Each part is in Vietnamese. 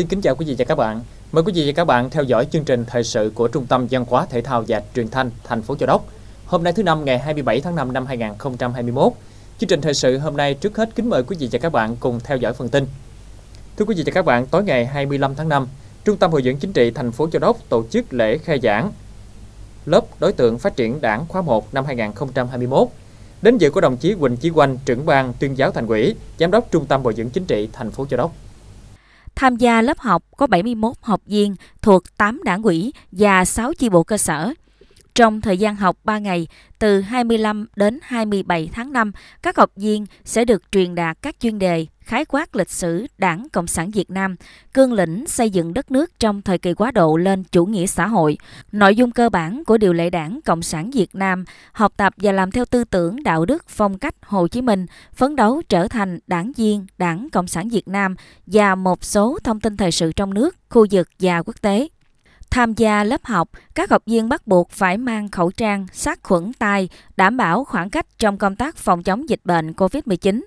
Xin kính chào quý vị và các bạn. Mời quý vị và các bạn theo dõi chương trình thời sự của Trung tâm Văn hóa Thể thao và Truyền thanh thành phố Châu Đốc. Hôm nay thứ năm ngày 27 tháng 5 năm 2021. Chương trình thời sự hôm nay trước hết kính mời quý vị và các bạn cùng theo dõi phần tin. Thưa quý vị và các bạn, tối ngày 25 tháng 5, Trung tâm Hội dưỡng Chính trị thành phố Châu Đốc tổ chức lễ khai giảng lớp đối tượng phát triển đảng khóa 1 năm 2021. Đến dự có đồng chí Quỳnh Chí Quanh, trưởng ban tuyên giáo thành ủy, giám đốc Trung tâm Bồi dưỡng Chính trị thành phố Châu Đốc. Tham gia lớp học có 71 học viên thuộc 8 đảng ủy và 6 chi bộ cơ sở. Trong thời gian học 3 ngày, từ 25 đến 27 tháng 5, các học viên sẽ được truyền đạt các chuyên đề khái quát lịch sử Đảng Cộng sản Việt Nam, cương lĩnh xây dựng đất nước trong thời kỳ quá độ lên chủ nghĩa xã hội, nội dung cơ bản của điều lệ Đảng Cộng sản Việt Nam, học tập và làm theo tư tưởng đạo đức phong cách Hồ Chí Minh, phấn đấu trở thành đảng viên Đảng Cộng sản Việt Nam và một số thông tin thời sự trong nước, khu vực và quốc tế. Tham gia lớp học, các học viên bắt buộc phải mang khẩu trang, sát khuẩn tay, đảm bảo khoảng cách trong công tác phòng chống dịch bệnh COVID-19.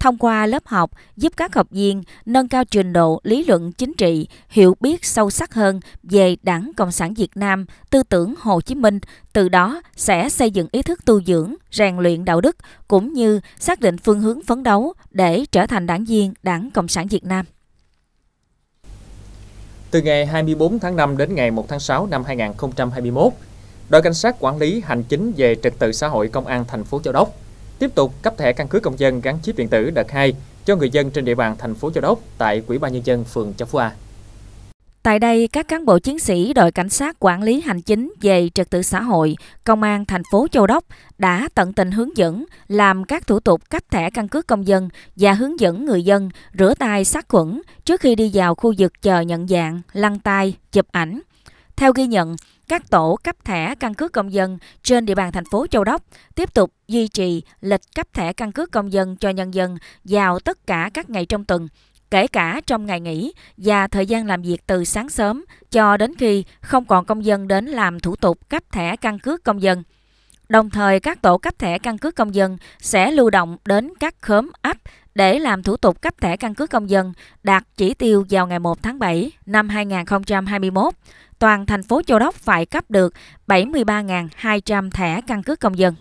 Thông qua lớp học giúp các học viên nâng cao trình độ lý luận chính trị, hiểu biết sâu sắc hơn về Đảng Cộng sản Việt Nam, tư tưởng Hồ Chí Minh, từ đó sẽ xây dựng ý thức tu dưỡng, rèn luyện đạo đức cũng như xác định phương hướng phấn đấu để trở thành đảng viên Đảng Cộng sản Việt Nam. Từ ngày 24 tháng 5 đến ngày 1 tháng 6 năm 2021, Đội Cảnh sát Quản lý Hành chính về Trật tự xã hội Công an thành phố Châu Đốc tiếp tục cấp thẻ căn cước công dân gắn chip điện tử đợt 2 cho người dân trên địa bàn thành phố Châu Đốc tại quỹ ban nhân dân phường Châu Phú A. Tại đây, các cán bộ chiến sĩ đội cảnh sát quản lý hành chính về trật tự xã hội, công an thành phố Châu Đốc đã tận tình hướng dẫn làm các thủ tục cấp thẻ căn cước công dân và hướng dẫn người dân rửa tay sát khuẩn trước khi đi vào khu vực chờ nhận dạng, lăn tay, chụp ảnh. Theo ghi nhận, các tổ cấp thẻ căn cước công dân trên địa bàn thành phố Châu Đốc tiếp tục duy trì lịch cấp thẻ căn cước công dân cho nhân dân vào tất cả các ngày trong tuần, kể cả trong ngày nghỉ và thời gian làm việc từ sáng sớm cho đến khi không còn công dân đến làm thủ tục cấp thẻ căn cước công dân. Đồng thời, các tổ cấp thẻ căn cước công dân sẽ lưu động đến các khóm ấp để làm thủ tục cấp thẻ căn cước công dân đạt chỉ tiêu vào ngày 1 tháng 7 năm 2021, toàn thành phố Châu Đốc phải cấp được 73.200 thẻ căn cước công dân.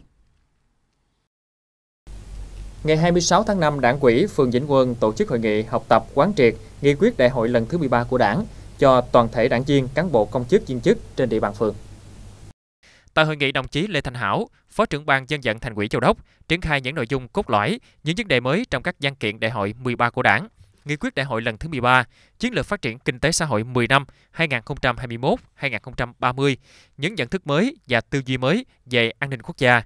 Ngày 26 tháng 5, Đảng ủy phường Vĩnh Quân tổ chức hội nghị học tập quán triệt nghị quyết đại hội lần thứ 13 của Đảng cho toàn thể đảng viên, cán bộ công chức viên chức trên địa bàn phường. Tại hội nghị, đồng chí Lê Thành Hảo, Phó trưởng ban dân vận Thành ủy Châu Đốc triển khai những nội dung cốt lõi, những vấn đề mới trong các văn kiện đại hội 13 của Đảng, nghị quyết đại hội lần thứ 13, chiến lược phát triển kinh tế xã hội 10 năm 2021-2030, những nhận thức mới và tư duy mới về an ninh quốc gia.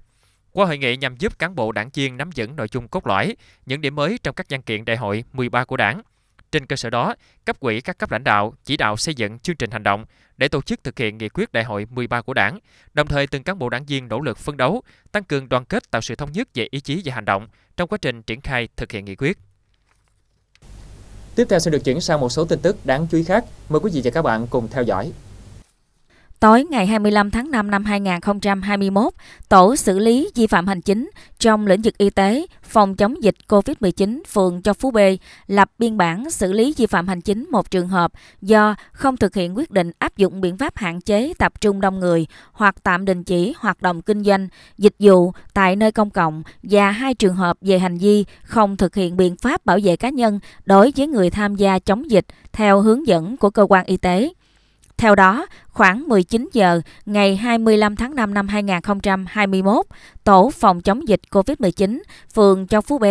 Qua hội nghị nhằm giúp cán bộ đảng viên nắm vững nội dung cốt lõi, những điểm mới trong các văn kiện đại hội 13 của Đảng – trên cơ sở đó, cấp ủy các cấp lãnh đạo chỉ đạo xây dựng chương trình hành động để tổ chức thực hiện nghị quyết đại hội 13 của Đảng, đồng thời từng cán bộ đảng viên nỗ lực phấn đấu, tăng cường đoàn kết tạo sự thống nhất về ý chí và hành động trong quá trình triển khai thực hiện nghị quyết. Tiếp theo sẽ được chuyển sang một số tin tức đáng chú ý khác. Mời quý vị và các bạn cùng theo dõi. Tối ngày 25 tháng 5 năm 2021, Tổ xử lý vi phạm hành chính trong lĩnh vực y tế, phòng chống dịch COVID-19 phường Châu Phú B lập biên bản xử lý vi phạm hành chính một trường hợp do không thực hiện quyết định áp dụng biện pháp hạn chế tập trung đông người hoặc tạm đình chỉ hoạt động kinh doanh, dịch vụ tại nơi công cộng và hai trường hợp về hành vi không thực hiện biện pháp bảo vệ cá nhân đối với người tham gia chống dịch theo hướng dẫn của cơ quan y tế. Theo đó, khoảng 19 giờ ngày 25 tháng 5 năm 2021, Tổ phòng chống dịch COVID-19 phường Châu Phú B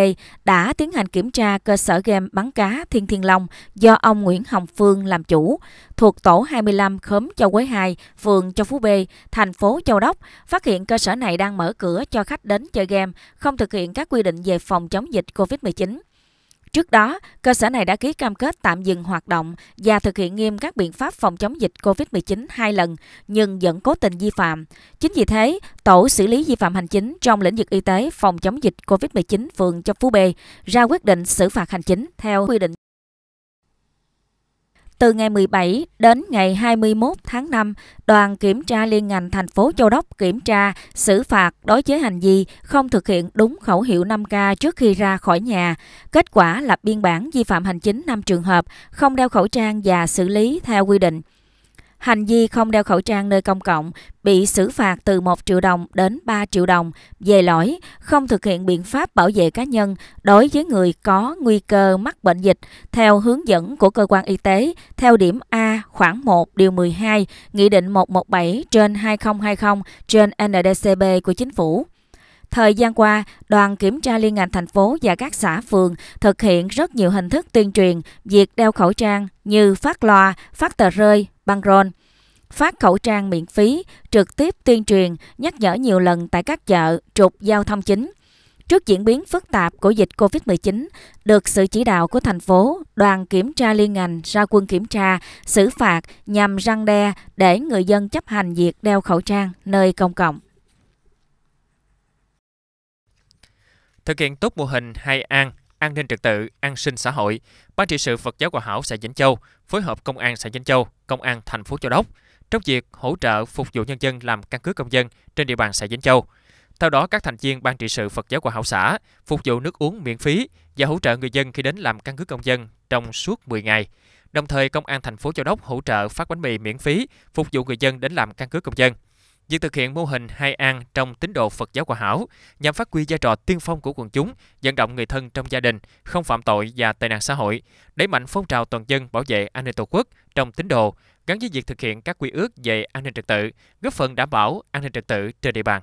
đã tiến hành kiểm tra cơ sở game bắn cá Thiên Thiên Long do ông Nguyễn Hồng Phương làm chủ, thuộc tổ 25 khóm Châu Quế 2, phường Châu Phú B, thành phố Châu Đốc, phát hiện cơ sở này đang mở cửa cho khách đến chơi game, không thực hiện các quy định về phòng chống dịch COVID-19. Trước đó, cơ sở này đã ký cam kết tạm dừng hoạt động và thực hiện nghiêm các biện pháp phòng chống dịch COVID-19 hai lần, nhưng vẫn cố tình vi phạm. Chính vì thế, Tổ xử lý vi phạm hành chính trong lĩnh vực y tế phòng chống dịch COVID-19 phường Châu Phú B ra quyết định xử phạt hành chính theo quy định từ ngày 17 đến ngày 21 tháng 5, đoàn kiểm tra liên ngành thành phố Châu Đốc kiểm tra, xử phạt đối với hành vi không thực hiện đúng khẩu hiệu 5K trước khi ra khỏi nhà. Kết quả lập biên bản vi phạm hành chính 5 trường hợp, không đeo khẩu trang và xử lý theo quy định. Hành vi không đeo khẩu trang nơi công cộng bị xử phạt từ 1 triệu đồng đến 3 triệu đồng về lỗi không thực hiện biện pháp bảo vệ cá nhân đối với người có nguy cơ mắc bệnh dịch theo hướng dẫn của cơ quan y tế theo điểm A khoảng 1 điều 12 Nghị định 117 trên 2020 trên NDCB của Chính phủ. Thời gian qua, đoàn kiểm tra liên ngành thành phố và các xã phường thực hiện rất nhiều hình thức tuyên truyền việc đeo khẩu trang như phát loa, phát tờ rơi, băng rôn phát khẩu trang miễn phí, trực tiếp tuyên truyền, nhắc nhở nhiều lần tại các chợ, trục giao thông chính. Trước diễn biến phức tạp của dịch COVID-19, được sự chỉ đạo của thành phố, đoàn kiểm tra liên ngành ra quân kiểm tra, xử phạt nhằm răng đe để người dân chấp hành việc đeo khẩu trang nơi công cộng. Thực hiện tốt mô hình hai an, an ninh trật tự, an sinh xã hội, Ban trị sự Phật giáo Hòa Hảo xã Vĩnh Châu phối hợp Công an xã Vĩnh Châu, Công an thành phố Châu Đốc trong việc hỗ trợ phục vụ nhân dân làm căn cước công dân trên địa bàn xã Vĩnh Châu. Theo đó, các thành viên Ban trị sự Phật giáo Hòa Hảo xã phục vụ nước uống miễn phí và hỗ trợ người dân khi đến làm căn cước công dân trong suốt 10 ngày. Đồng thời, Công an thành phố Châu Đốc hỗ trợ phát bánh mì miễn phí phục vụ người dân đến làm căn cước công dân. Việc thực hiện mô hình hai an trong tín đồ Phật giáo Hòa Hảo nhằm phát huy vai trò tiên phong của quần chúng, vận động người thân trong gia đình không phạm tội và tệ nạn xã hội, đẩy mạnh phong trào toàn dân bảo vệ an ninh Tổ quốc trong tín đồ, gắn với việc thực hiện các quy ước về an ninh trật tự, góp phần đảm bảo an ninh trật tự trên địa bàn.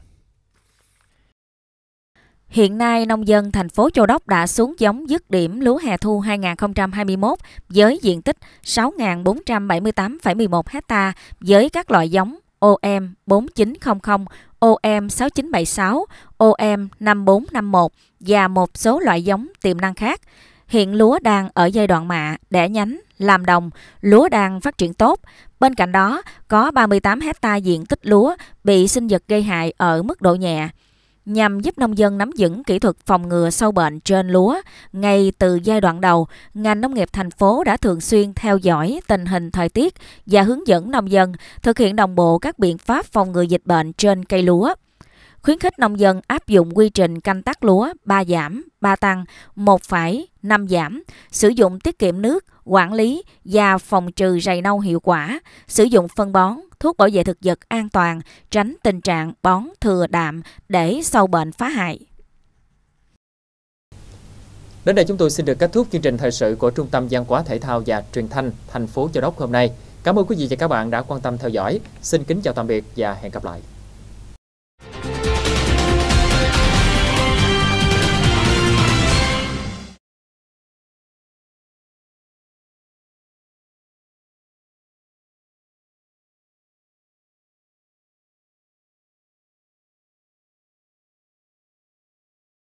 Hiện nay, nông dân thành phố Châu Đốc đã xuống giống dứt điểm lúa hè thu 2021 với diện tích 6.478,11 ha với các loại giống OM 4900, OM 6976, OM 5451 và một số loại giống tiềm năng khác. Hiện lúa đang ở giai đoạn mạ, đẻ nhánh, làm đồng, lúa đang phát triển tốt. Bên cạnh đó, có 38 hecta diện tích lúa bị sinh vật gây hại ở mức độ nhẹ nhằm giúp nông dân nắm vững kỹ thuật phòng ngừa sâu bệnh trên lúa. Ngay từ giai đoạn đầu, ngành nông nghiệp thành phố đã thường xuyên theo dõi tình hình thời tiết và hướng dẫn nông dân thực hiện đồng bộ các biện pháp phòng ngừa dịch bệnh trên cây lúa khuyến khích nông dân áp dụng quy trình canh tác lúa 3 giảm, 3 tăng, 1 phải, 5 giảm, sử dụng tiết kiệm nước, quản lý và phòng trừ rầy nâu hiệu quả, sử dụng phân bón, thuốc bảo vệ thực vật an toàn, tránh tình trạng bón thừa đạm để sâu bệnh phá hại. Đến đây chúng tôi xin được kết thúc chương trình thời sự của Trung tâm Văn hóa Thể thao và Truyền thanh thành phố Châu Đốc hôm nay. Cảm ơn quý vị và các bạn đã quan tâm theo dõi. Xin kính chào tạm biệt và hẹn gặp lại.